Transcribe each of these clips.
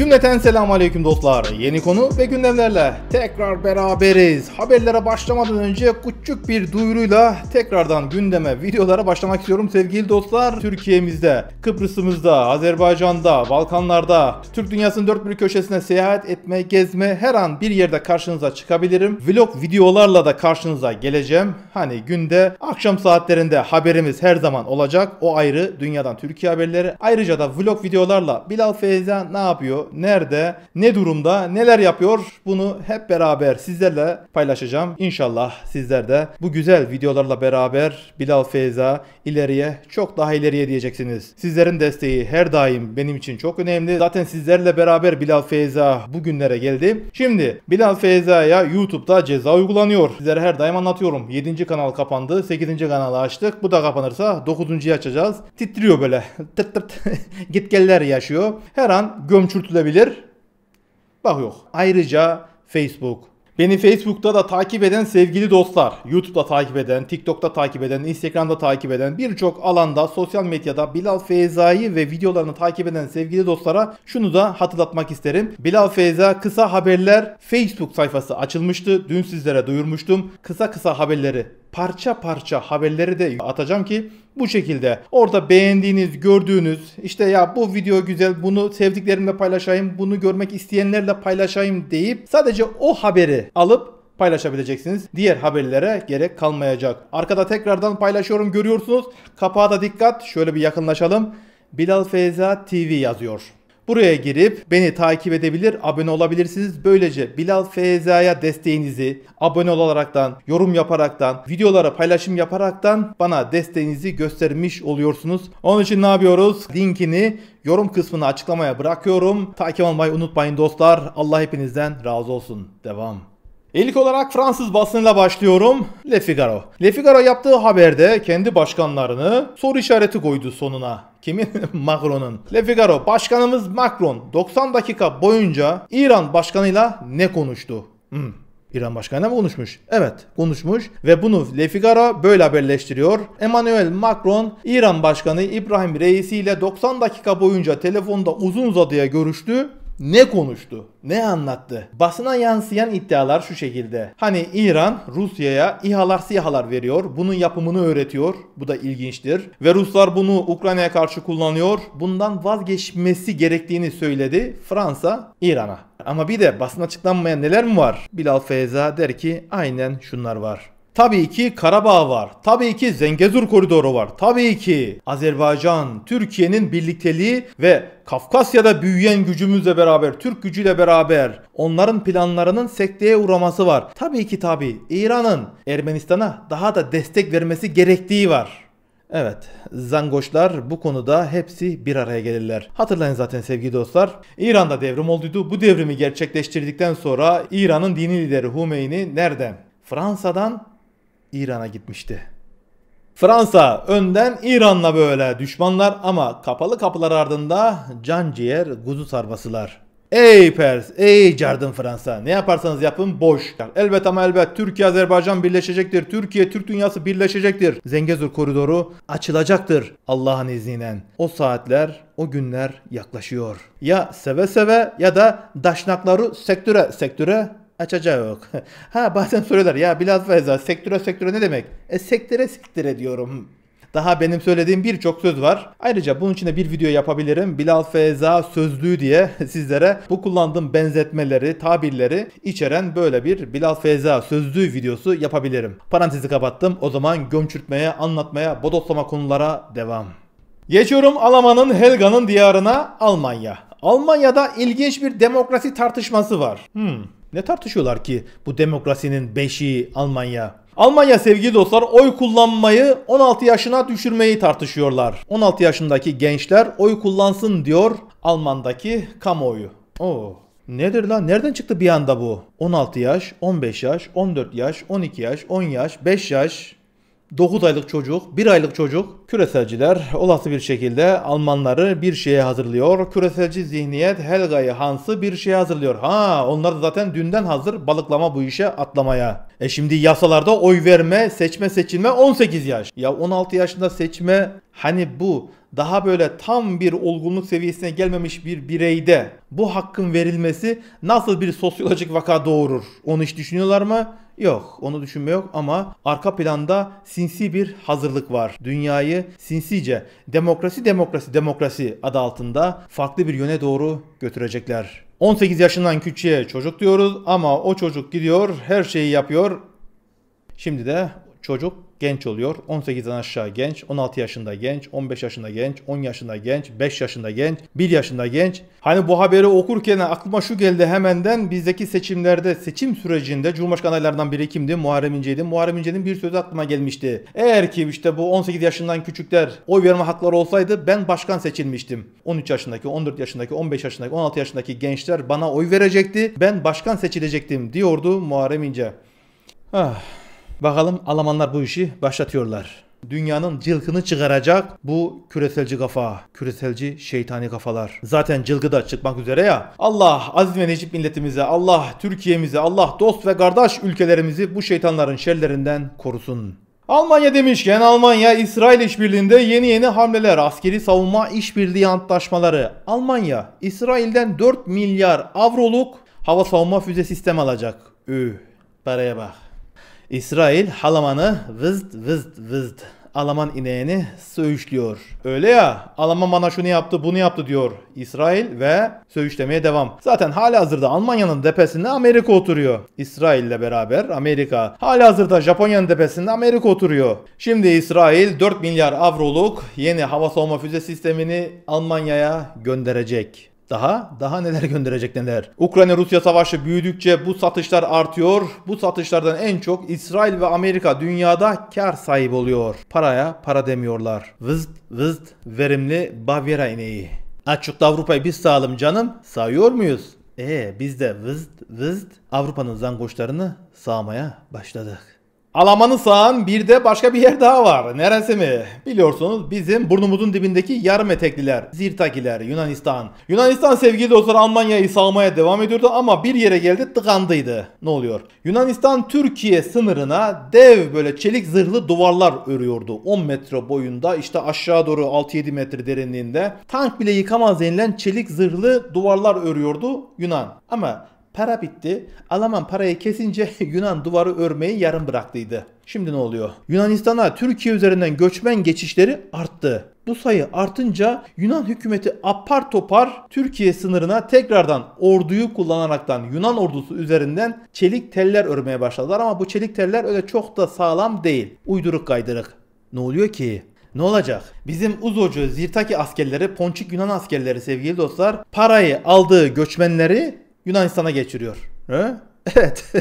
Cümleten selamun aleyküm dostlar. Yeni konu ve gündemlerle tekrar beraberiz. Haberlere başlamadan önce küçük bir duyuruyla tekrardan gündeme videolara başlamak istiyorum sevgili dostlar. Türkiye'mizde, Kıbrıs'ımızda, Azerbaycan'da, Balkanlar'da, Türk dünyasının dört bir köşesine seyahat etme, gezme her an bir yerde karşınıza çıkabilirim. Vlog videolarla da karşınıza geleceğim. Hani günde akşam saatlerinde haberimiz her zaman olacak. O ayrı dünyadan Türkiye haberleri. Ayrıca da vlog videolarla Bilal Feyza ne yapıyor? Nerede, ne durumda, neler yapıyor bunu hep beraber sizlerle paylaşacağım. İnşallah sizler de bu güzel videolarla beraber Bilal Feyza ileriye çok daha ileriye diyeceksiniz. Sizlerin desteği her daim benim için çok önemli. Zaten sizlerle beraber Bilal Feyza bugünlere geldi. Şimdi Bilal Feyza'ya YouTube'da ceza uygulanıyor. Sizlere her daim anlatıyorum. 7. kanal kapandı. 8. kanalı açtık. Bu da kapanırsa 9. açacağız. Titriyor böyle. Git geller yaşıyor. Her an gömçürtüler yapılabilir? Bak yok. Ayrıca Facebook. Beni Facebook'ta da takip eden sevgili dostlar, YouTube'da takip eden, TikTok'ta takip eden, Instagram'da takip eden birçok alanda sosyal medyada Bilal Feyza'yı ve videolarını takip eden sevgili dostlara şunu da hatırlatmak isterim. Bilal Feyza kısa haberler Facebook sayfası açılmıştı. Dün sizlere duyurmuştum. Kısa kısa haberleri parça parça haberleri de atacağım ki bu şekilde orada beğendiğiniz, gördüğünüz işte ya bu video güzel bunu sevdiklerimle paylaşayım, bunu görmek isteyenlerle paylaşayım deyip sadece o haberi alıp paylaşabileceksiniz. Diğer haberlere gerek kalmayacak. Arkada tekrardan paylaşıyorum görüyorsunuz. Kapağa da dikkat. Şöyle bir yakınlaşalım. Bilal Feyza TV yazıyor. Buraya girip beni takip edebilir, abone olabilirsiniz. Böylece Bilal Feyza'ya desteğinizi abone olaraktan, yorum yaparaktan, videolara paylaşım yaparaktan bana desteğinizi göstermiş oluyorsunuz. Onun için ne yapıyoruz? Linkini yorum kısmına açıklamaya bırakıyorum. Takip olmayı unutmayın dostlar. Allah hepinizden razı olsun. Devam. İlk olarak Fransız basınıyla başlıyorum. Le Figaro. Le Figaro yaptığı haberde kendi başkanlarını soru işareti koydu sonuna. Kimin? Macron'un. Le Figaro başkanımız Macron 90 dakika boyunca İran başkanıyla ne konuştu? Hmm. İran Başkanı mı konuşmuş? Evet konuşmuş ve bunu Le Figaro böyle haberleştiriyor. Emmanuel Macron İran Başkanı İbrahim Reisi ile 90 dakika boyunca telefonda uzun uzadıya görüştü ne konuştu? Ne anlattı? Basına yansıyan iddialar şu şekilde. Hani İran Rusya'ya İHA'lar SİHA'lar veriyor. Bunun yapımını öğretiyor. Bu da ilginçtir. Ve Ruslar bunu Ukrayna'ya karşı kullanıyor. Bundan vazgeçmesi gerektiğini söyledi Fransa İran'a. Ama bir de basın açıklanmayan neler mi var? Bilal Feyza der ki aynen şunlar var. Tabii ki Karabağ var. Tabii ki Zengezur koridoru var. Tabii ki Azerbaycan, Türkiye'nin birlikteliği ve Kafkasya'da büyüyen gücümüzle beraber, Türk gücüyle beraber onların planlarının sekteye uğraması var. Tabii ki tabii İran'ın Ermenistan'a daha da destek vermesi gerektiği var. Evet, zangoşlar bu konuda hepsi bir araya gelirler. Hatırlayın zaten sevgili dostlar. İran'da devrim olduydu. Bu devrimi gerçekleştirdikten sonra İran'ın dini lideri Hümeyni nerede? Fransa'dan İran'a gitmişti. Fransa önden İran'la böyle düşmanlar ama kapalı kapılar ardında can ciğer kuzu sarmasılar. Ey Pers, ey Cardın Fransa. Ne yaparsanız yapın boş. Elbet ama elbet Türkiye-Azerbaycan birleşecektir. Türkiye-Türk dünyası birleşecektir. Zengezur koridoru açılacaktır Allah'ın izniyle. O saatler, o günler yaklaşıyor. Ya seve seve ya da daşnakları sektöre sektöre Açacağı yok. ha bazen soruyorlar ya Bilal Feyza sektöre sektöre ne demek? E sektöre sektöre diyorum. Daha benim söylediğim birçok söz var. Ayrıca bunun için de bir video yapabilirim. Bilal Feyza sözlüğü diye sizlere bu kullandığım benzetmeleri, tabirleri içeren böyle bir Bilal Feyza sözlüğü videosu yapabilirim. Parantezi kapattım. O zaman gömçürtmeye, anlatmaya, bodoslama konulara devam. Geçiyorum Alaman'ın Helga'nın diyarına Almanya. Almanya'da ilginç bir demokrasi tartışması var. Hmm. Ne tartışıyorlar ki bu demokrasinin beşi Almanya? Almanya sevgili dostlar oy kullanmayı 16 yaşına düşürmeyi tartışıyorlar. 16 yaşındaki gençler oy kullansın diyor Alman'daki kamuoyu. Oo. Nedir lan? Nereden çıktı bir anda bu? 16 yaş, 15 yaş, 14 yaş, 12 yaş, 10 yaş, 5 yaş, 9 aylık çocuk, 1 aylık çocuk. Küreselciler olası bir şekilde Almanları bir şeye hazırlıyor. Küreselci zihniyet Helga'yı Hans'ı bir şeye hazırlıyor. Ha onlar zaten dünden hazır balıklama bu işe atlamaya. E şimdi yasalarda oy verme, seçme, seçilme 18 yaş. Ya 16 yaşında seçme hani bu daha böyle tam bir olgunluk seviyesine gelmemiş bir bireyde bu hakkın verilmesi nasıl bir sosyolojik vaka doğurur? Onu hiç düşünüyorlar mı? Yok, onu düşünme yok ama arka planda sinsi bir hazırlık var. Dünyayı sinsice demokrasi demokrasi demokrasi adı altında farklı bir yöne doğru götürecekler. 18 yaşından küçüğe çocuk diyoruz ama o çocuk gidiyor her şeyi yapıyor. Şimdi de çocuk genç oluyor. 18'den aşağı genç, 16 yaşında genç, 15 yaşında genç, 10 yaşında genç, 5 yaşında genç, 1 yaşında genç. Hani bu haberi okurken aklıma şu geldi hemenden bizdeki seçimlerde, seçim sürecinde Cumhurbaşkanı adaylarından biri kimdi? Muharrem İnce'ydi. Muharrem İnce'nin bir sözü aklıma gelmişti. Eğer ki işte bu 18 yaşından küçükler oy verme hakları olsaydı ben başkan seçilmiştim. 13 yaşındaki, 14 yaşındaki, 15 yaşındaki, 16 yaşındaki gençler bana oy verecekti. Ben başkan seçilecektim diyordu Muharrem İnce. Ah. Bakalım Almanlar bu işi başlatıyorlar. Dünyanın cılkını çıkaracak bu küreselci kafa, küreselci şeytani kafalar. Zaten cılgı da çıkmak üzere ya. Allah aziz ve necip milletimize, Allah Türkiye'mize, Allah dost ve kardeş ülkelerimizi bu şeytanların şerlerinden korusun. Almanya demişken Almanya İsrail işbirliğinde yeni yeni hamleler, askeri savunma işbirliği antlaşmaları. Almanya İsrail'den 4 milyar avroluk hava savunma füze sistemi alacak. Üh, paraya bak. İsrail halamanı vızd vızd vızd Alaman ineğini söğüşlüyor. Öyle ya Alaman bana şunu yaptı bunu yaptı diyor İsrail ve söğüşlemeye devam. Zaten hala hazırda Almanya'nın tepesinde Amerika oturuyor. İsrail ile beraber Amerika. Hala hazırda Japonya'nın tepesinde Amerika oturuyor. Şimdi İsrail 4 milyar avroluk yeni hava savunma füze sistemini Almanya'ya gönderecek. Daha, daha neler gönderecek neler. Ukrayna-Rusya savaşı büyüdükçe bu satışlar artıyor. Bu satışlardan en çok İsrail ve Amerika dünyada kar sahibi oluyor. Paraya para demiyorlar. Vızd vızd verimli Bavyera ineği. Açıkta Avrupa'yı biz sağalım canım. Sayıyor muyuz? Ee biz de vızd vızd Avrupa'nın zangoçlarını sağmaya başladık. Alamanı sağan bir de başka bir yer daha var. Neresi mi? Biliyorsunuz bizim burnumuzun dibindeki yarım etekliler, Zirtakiler, Yunanistan. Yunanistan sevgili dostlar Almanya'yı salmaya devam ediyordu ama bir yere geldi tıkandıydı. Ne oluyor? Yunanistan Türkiye sınırına dev böyle çelik zırhlı duvarlar örüyordu. 10 metre boyunda işte aşağı doğru 6-7 metre derinliğinde. Tank bile yıkamaz denilen çelik zırhlı duvarlar örüyordu Yunan. Ama Para bitti. Alaman parayı kesince Yunan duvarı örmeyi yarım bıraktıydı. Şimdi ne oluyor? Yunanistan'a Türkiye üzerinden göçmen geçişleri arttı. Bu sayı artınca Yunan hükümeti apar topar Türkiye sınırına tekrardan orduyu kullanaraktan Yunan ordusu üzerinden çelik teller örmeye başladılar ama bu çelik teller öyle çok da sağlam değil. Uyduruk kaydırık. Ne oluyor ki? Ne olacak? Bizim Uzocu, Zirtaki askerleri, Ponçik Yunan askerleri sevgili dostlar parayı aldığı göçmenleri Yunanistan'a geçiriyor. He? Evet.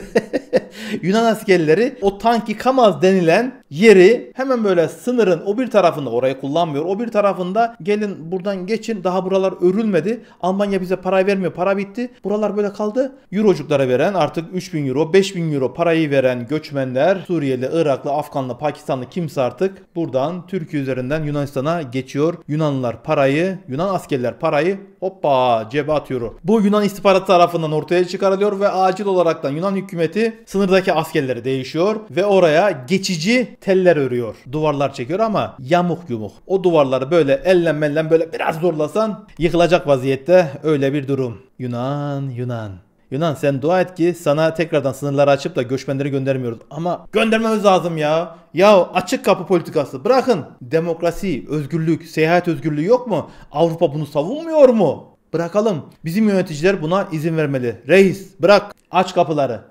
Yunan askerleri o tanki Kamaz denilen yeri hemen böyle sınırın o bir tarafında orayı kullanmıyor. O bir tarafında gelin buradan geçin daha buralar örülmedi. Almanya bize para vermiyor. Para bitti. Buralar böyle kaldı. Eurocuklara veren artık 3000 euro 5000 euro parayı veren göçmenler Suriyeli, Iraklı, Afganlı, Pakistanlı kimse artık buradan Türkiye üzerinden Yunanistan'a geçiyor. Yunanlılar parayı, Yunan askerler parayı hoppa cebe atıyor. Bu Yunan istihbarat tarafından ortaya çıkarılıyor ve acil olarak olaraktan Yunan hükümeti sınırdaki askerleri değişiyor ve oraya geçici teller örüyor. Duvarlar çekiyor ama yamuk yumuk. O duvarları böyle ellen mellen böyle biraz zorlasan yıkılacak vaziyette öyle bir durum. Yunan, Yunan. Yunan sen dua et ki sana tekrardan sınırları açıp da göçmenleri göndermiyoruz. Ama göndermemiz lazım ya. Ya açık kapı politikası bırakın. Demokrasi, özgürlük, seyahat özgürlüğü yok mu? Avrupa bunu savunmuyor mu? Bırakalım. Bizim yöneticiler buna izin vermeli. Reis bırak. Aç kapıları.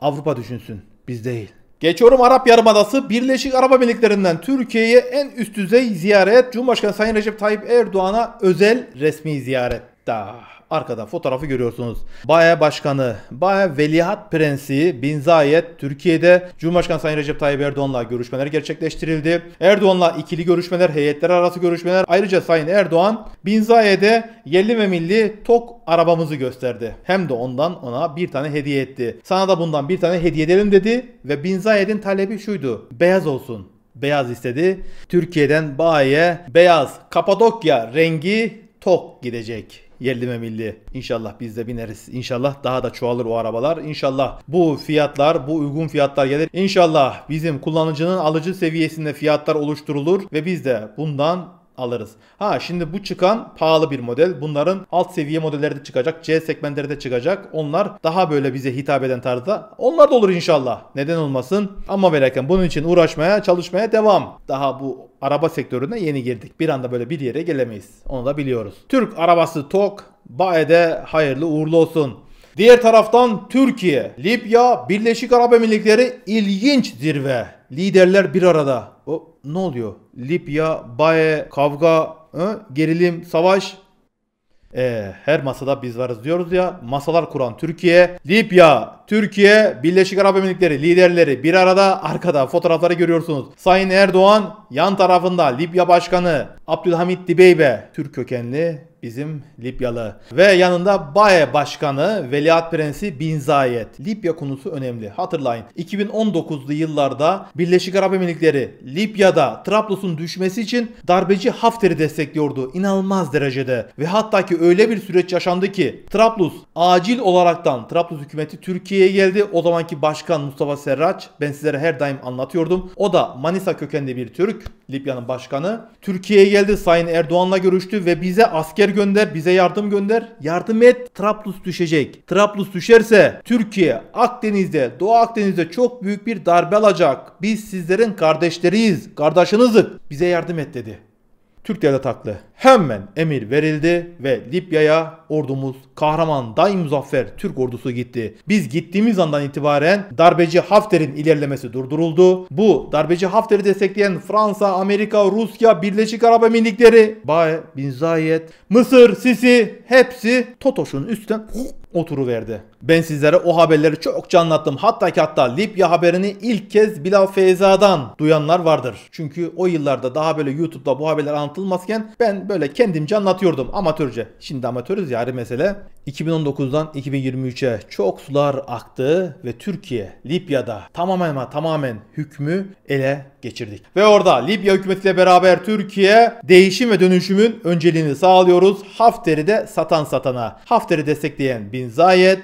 Avrupa düşünsün. Biz değil. Geçiyorum Arap Yarımadası Birleşik Arap Emirlikleri'nden Türkiye'ye en üst düzey ziyaret Cumhurbaşkanı Sayın Recep Tayyip Erdoğan'a özel resmi ziyaret. Daha. Arkada fotoğrafı görüyorsunuz. Baye Başkanı, Baye Veliaht Prensi Bin Zayed Türkiye'de Cumhurbaşkanı Sayın Recep Tayyip Erdoğan'la görüşmeler gerçekleştirildi. Erdoğan'la ikili görüşmeler, heyetler arası görüşmeler. Ayrıca Sayın Erdoğan Bin Zayed'e yerli ve milli TOK arabamızı gösterdi. Hem de ondan ona bir tane hediye etti. Sana da bundan bir tane hediye edelim dedi ve Bin Zayed'in talebi şuydu. Beyaz olsun. Beyaz istedi. Türkiye'den Bayi'ye beyaz Kapadokya rengi tok gidecek yerli ve milli. İnşallah biz de bineriz. İnşallah daha da çoğalır o arabalar. İnşallah bu fiyatlar, bu uygun fiyatlar gelir. İnşallah bizim kullanıcının alıcı seviyesinde fiyatlar oluşturulur ve biz de bundan alırız. Ha şimdi bu çıkan pahalı bir model. Bunların alt seviye modelleri de çıkacak. C segmentleri de çıkacak. Onlar daha böyle bize hitap eden tarzda. Onlar da olur inşallah. Neden olmasın? Ama ve bunun için uğraşmaya, çalışmaya devam. Daha bu araba sektörüne yeni girdik. Bir anda böyle bir yere gelemeyiz. Onu da biliyoruz. Türk arabası TOK Baye'de hayırlı uğurlu olsun. Diğer taraftan Türkiye, Libya, Birleşik Arap Emirlikleri ilginç zirve. Liderler bir arada. O ne oluyor? Libya, Baye, kavga, hı? gerilim, savaş. E, her masada biz varız diyoruz ya. Masalar kuran Türkiye, Libya, Türkiye, Birleşik Arap Emirlikleri liderleri bir arada arkada fotoğrafları görüyorsunuz. Sayın Erdoğan yan tarafında Libya Başkanı, Abdülhamit Dibeybe Türk kökenli bizim Libyalı ve yanında Baye Başkanı Veliaht Prensi Bin Zayed. Libya konusu önemli hatırlayın. 2019'lu yıllarda Birleşik Arap Emirlikleri Libya'da Trablus'un düşmesi için darbeci Hafter'i destekliyordu inanılmaz derecede. Ve hatta ki öyle bir süreç yaşandı ki Trablus acil olaraktan Trablus hükümeti Türkiye'ye geldi. O zamanki başkan Mustafa Serraç ben sizlere her daim anlatıyordum. O da Manisa kökenli bir Türk Libya'nın başkanı. Türkiye'ye geldi Sayın Erdoğan'la görüştü ve bize asker gönder, bize yardım gönder. Yardım et, Trablus düşecek. Trablus düşerse Türkiye Akdeniz'de, Doğu Akdeniz'de çok büyük bir darbe alacak. Biz sizlerin kardeşleriyiz, kardeşinizdik. Bize yardım et dedi. Türk devlet taklı hemen emir verildi ve Libya'ya ordumuz kahraman daim muzaffer Türk ordusu gitti. Biz gittiğimiz andan itibaren darbeci Hafter'in ilerlemesi durduruldu. Bu darbeci Hafter'i destekleyen Fransa, Amerika, Rusya, Birleşik Arap Emirlikleri, Bae, Bin Zayed, Mısır, Sisi hepsi Totoş'un üstten verdi. Ben sizlere o haberleri çokça anlattım. Hatta ki hatta Libya haberini ilk kez Bilal Feyza'dan duyanlar vardır. Çünkü o yıllarda daha böyle YouTube'da bu haberler anlatılmazken ben böyle kendimce anlatıyordum amatörce. Şimdi amatörüz ya ayrı mesele. 2019'dan 2023'e çok sular aktı ve Türkiye Libya'da tamamen ama tamamen hükmü ele geçirdik. Ve orada Libya hükümetiyle beraber Türkiye değişim ve dönüşümün önceliğini sağlıyoruz. Hafter'i de satan satana. Hafter'i destekleyen Bin Zayed,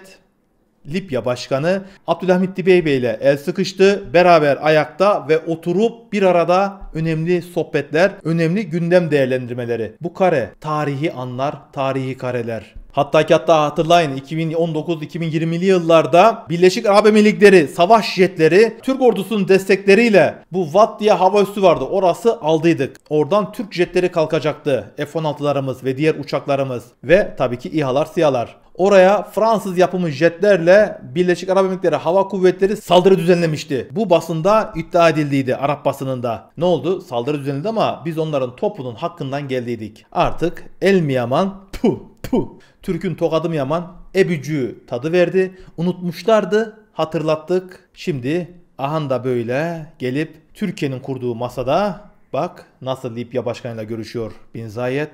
Libya Başkanı Abdülhamit Dibeybe ile el sıkıştı. Beraber ayakta ve oturup bir arada önemli sohbetler, önemli gündem değerlendirmeleri. Bu kare tarihi anlar, tarihi kareler. Hatta ki hatta hatırlayın 2019-2020'li yıllarda Birleşik Arap Emirlikleri savaş jetleri Türk ordusunun destekleriyle bu Vat diye hava üssü vardı. Orası aldıydık. Oradan Türk jetleri kalkacaktı. F-16'larımız ve diğer uçaklarımız ve tabii ki İHA'lar, SİHA'lar. Oraya Fransız yapımı jetlerle Birleşik Arap Emirlikleri Hava Kuvvetleri saldırı düzenlemişti. Bu basında iddia edildiydi Arap basınında. Ne oldu? Saldırı düzenledi ama biz onların topunun hakkından geldiydik. Artık El Miyaman puh puh Türk'ün tokadı mı yaman ebücü tadı verdi. Unutmuşlardı hatırlattık. Şimdi ahan da böyle gelip Türkiye'nin kurduğu masada bak nasıl Libya başkanıyla görüşüyor Bin Zayed.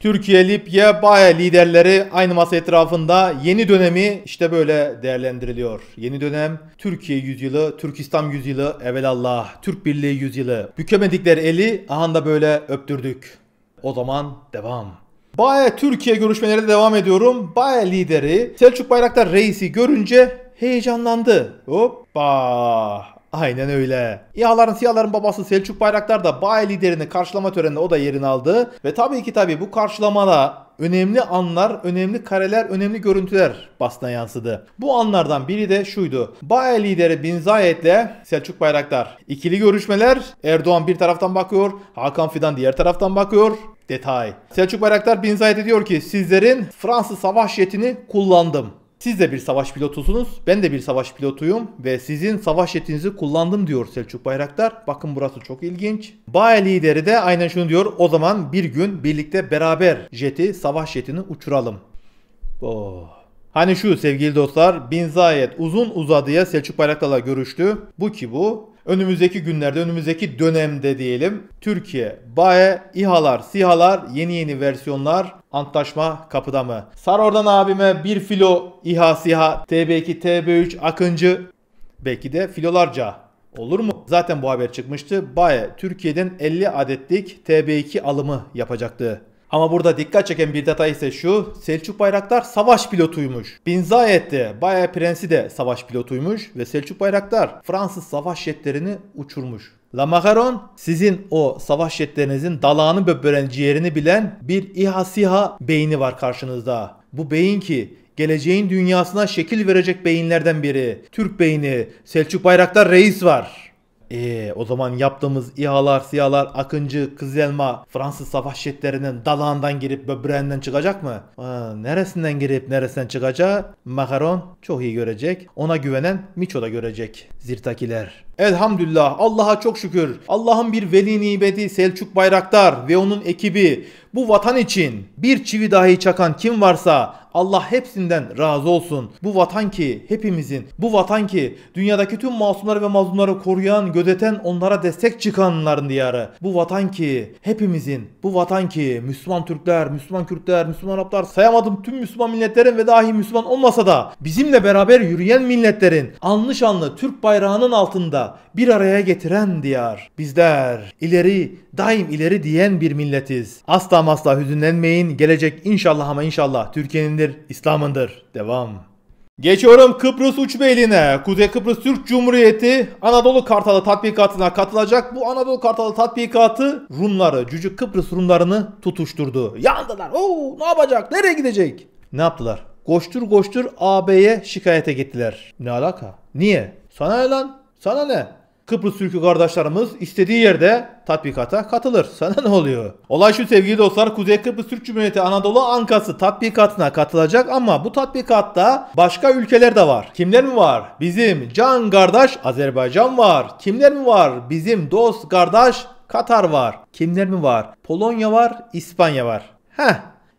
Türkiye, Libya, baya liderleri aynı masa etrafında yeni dönemi işte böyle değerlendiriliyor. Yeni dönem Türkiye yüzyılı, Türk İslam yüzyılı, evelallah, Türk Birliği yüzyılı. bükemedikler eli ahanda böyle öptürdük. O zaman devam. Baye Türkiye görüşmeleri devam ediyorum. Baye lideri Selçuk Bayraktar reisi görünce heyecanlandı. Hoppa. Aynen öyle. İHA'ların SİHA'ların babası Selçuk Bayraktar da Baye liderini karşılama törenine o da yerini aldı. Ve tabii ki tabii bu karşılamada önemli anlar, önemli kareler, önemli görüntüler basına yansıdı. Bu anlardan biri de şuydu. Bayer lideri Bin ile Selçuk Bayraktar. İkili görüşmeler Erdoğan bir taraftan bakıyor, Hakan Fidan diğer taraftan bakıyor detay. Selçuk Bayraktar Bin Zayed'e diyor ki sizlerin Fransız savaş yetini kullandım. Siz de bir savaş pilotusunuz, ben de bir savaş pilotuyum ve sizin savaş yetinizi kullandım diyor Selçuk Bayraktar. Bakın burası çok ilginç. Baye lideri de aynen şunu diyor. O zaman bir gün birlikte beraber jeti, savaş jetini uçuralım. Oh. Hani şu sevgili dostlar, Bin Zayed uzun uzadıya Selçuk Bayraktar'la görüştü. Bu ki bu. Önümüzdeki günlerde, önümüzdeki dönemde diyelim Türkiye, BAE, İHA'lar, SİHA'lar, yeni yeni versiyonlar Antlaşma kapıda mı? Sar oradan abime bir filo İHA SİHA TB2 TB3 Akıncı belki de filolarca olur mu? Zaten bu haber çıkmıştı. Baye Türkiye'den 50 adetlik TB2 alımı yapacaktı. Ama burada dikkat çeken bir detay ise şu. Selçuk Bayraktar savaş pilotuymuş. de Baye Prensi de savaş pilotuymuş ve Selçuk Bayraktar Fransız savaş jetlerini uçurmuş. La Macaron sizin o savaş jetlerinizin dalağını böbreğini ciğerini bilen bir İHA SİHA beyni var karşınızda. Bu beyin ki geleceğin dünyasına şekil verecek beyinlerden biri. Türk beyni Selçuk Bayraktar Reis var. Eee o zaman yaptığımız İHA'lar, SİHA'lar, Akıncı, Kızılelma, Fransız savaş jetlerinin dalağından girip böbreğinden çıkacak mı? Aa, neresinden girip neresinden çıkacağı Macaron çok iyi görecek. Ona güvenen Miço da görecek. Zirtakiler. Elhamdülillah Allah'a çok şükür. Allah'ın bir veli nimeti Selçuk Bayraktar ve onun ekibi bu vatan için bir çivi dahi çakan kim varsa Allah hepsinden razı olsun. Bu vatan ki hepimizin, bu vatan ki dünyadaki tüm masumları ve mazlumları koruyan, gözeten, onlara destek çıkanların diyarı. Bu vatan ki hepimizin, bu vatan ki Müslüman Türkler, Müslüman Kürtler, Müslüman Araplar sayamadım tüm Müslüman milletlerin ve dahi Müslüman olmasa da bizimle beraber yürüyen milletlerin anlı şanlı Türk bayrağının altında bir araya getiren diyar. Bizler ileri, daim ileri diyen bir milletiz. Asla asla hüzünlenmeyin. Gelecek inşallah ama inşallah Türkiye'nindir, İslam'ındır. Devam. Geçiyorum Kıbrıs Uçbeyli'ne. Kuzey Kıbrıs Türk Cumhuriyeti Anadolu Kartalı tatbikatına katılacak. Bu Anadolu Kartalı tatbikatı Rumları, Cücük Kıbrıs Rumlarını tutuşturdu. Yandılar. Oo, ne yapacak? Nereye gidecek? Ne yaptılar? Koştur koştur AB'ye şikayete gittiler. Ne alaka? Niye? Sana ne lan? Sana ne? Kıbrıs Türk'ü kardeşlerimiz istediği yerde tatbikata katılır. Sana ne oluyor? Olay şu sevgili dostlar Kuzey Kıbrıs Türk Cumhuriyeti Anadolu Ankası tatbikatına katılacak ama bu tatbikatta başka ülkeler de var. Kimler mi var? Bizim can kardeş Azerbaycan var. Kimler mi var? Bizim dost kardeş Katar var. Kimler mi var? Polonya var, İspanya var. Heh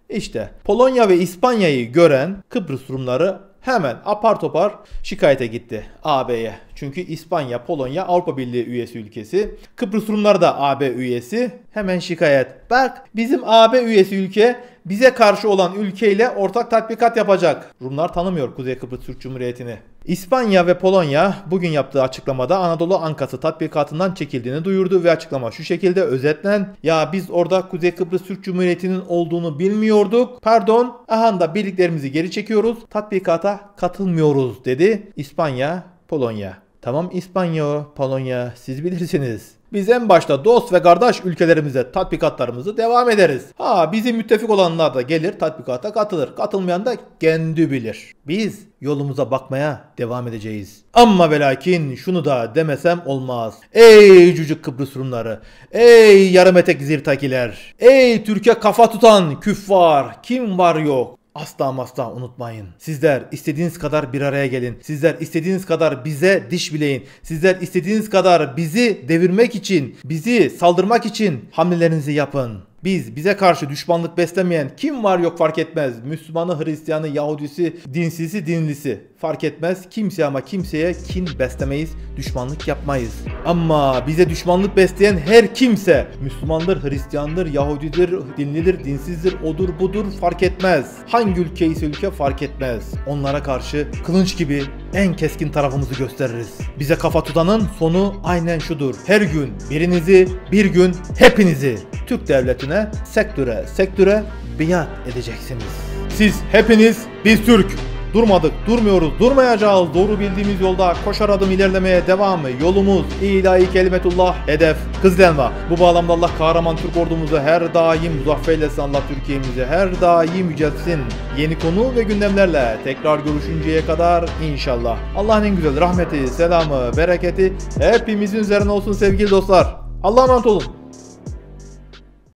işte Polonya ve İspanya'yı gören Kıbrıs Rumları hemen apar topar şikayete gitti AB'ye. Çünkü İspanya, Polonya Avrupa Birliği üyesi ülkesi. Kıbrıs Rumlar da AB üyesi. Hemen şikayet. Bak bizim AB üyesi ülke bize karşı olan ülkeyle ortak tatbikat yapacak. Rumlar tanımıyor Kuzey Kıbrıs Türk Cumhuriyeti'ni. İspanya ve Polonya bugün yaptığı açıklamada Anadolu Ankası tatbikatından çekildiğini duyurdu ve açıklama şu şekilde özetlen ya biz orada Kuzey Kıbrıs Türk Cumhuriyeti'nin olduğunu bilmiyorduk pardon ahanda birliklerimizi geri çekiyoruz tatbikata katılmıyoruz dedi İspanya Polonya. Tamam İspanya, Polonya siz bilirsiniz. Biz en başta dost ve kardeş ülkelerimize tatbikatlarımızı devam ederiz. Ha bizim müttefik olanlar da gelir tatbikata katılır. Katılmayan da kendi bilir. Biz yolumuza bakmaya devam edeceğiz. Ama ve lakin şunu da demesem olmaz. Ey cücük Kıbrıs Rumları, ey yarım etek zirtakiler, ey Türkiye kafa tutan küffar, kim var yok? Asla asla unutmayın. Sizler istediğiniz kadar bir araya gelin. Sizler istediğiniz kadar bize diş bileyin. Sizler istediğiniz kadar bizi devirmek için, bizi saldırmak için hamlelerinizi yapın. Biz bize karşı düşmanlık beslemeyen kim var yok fark etmez. Müslümanı, Hristiyanı, Yahudisi, dinsizi, dinlisi fark etmez. Kimse ama kimseye kin beslemeyiz, düşmanlık yapmayız. Ama bize düşmanlık besleyen her kimse Müslümandır, Hristiyandır, Yahudidir, dinlidir, dinsizdir, odur budur fark etmez. Hangi ülke ise ülke fark etmez. Onlara karşı kılınç gibi en keskin tarafımızı gösteririz. Bize kafa tutanın sonu aynen şudur. Her gün birinizi, bir gün hepinizi Türk devletine sektöre sektöre biat edeceksiniz. Siz hepiniz biz Türk. Durmadık, durmuyoruz, durmayacağız. Doğru bildiğimiz yolda koşar adım ilerlemeye devam. Yolumuz ilahi kelimetullah hedef. Kızlenma. Bu bağlamda Allah kahraman Türk ordumuzu her daim muzaffer Allah Türkiye'mizi her daim yüceltsin. Yeni konu ve gündemlerle tekrar görüşünceye kadar inşallah. Allah'ın en güzel rahmeti, selamı, bereketi hepimizin üzerine olsun sevgili dostlar. Allah'a emanet olun.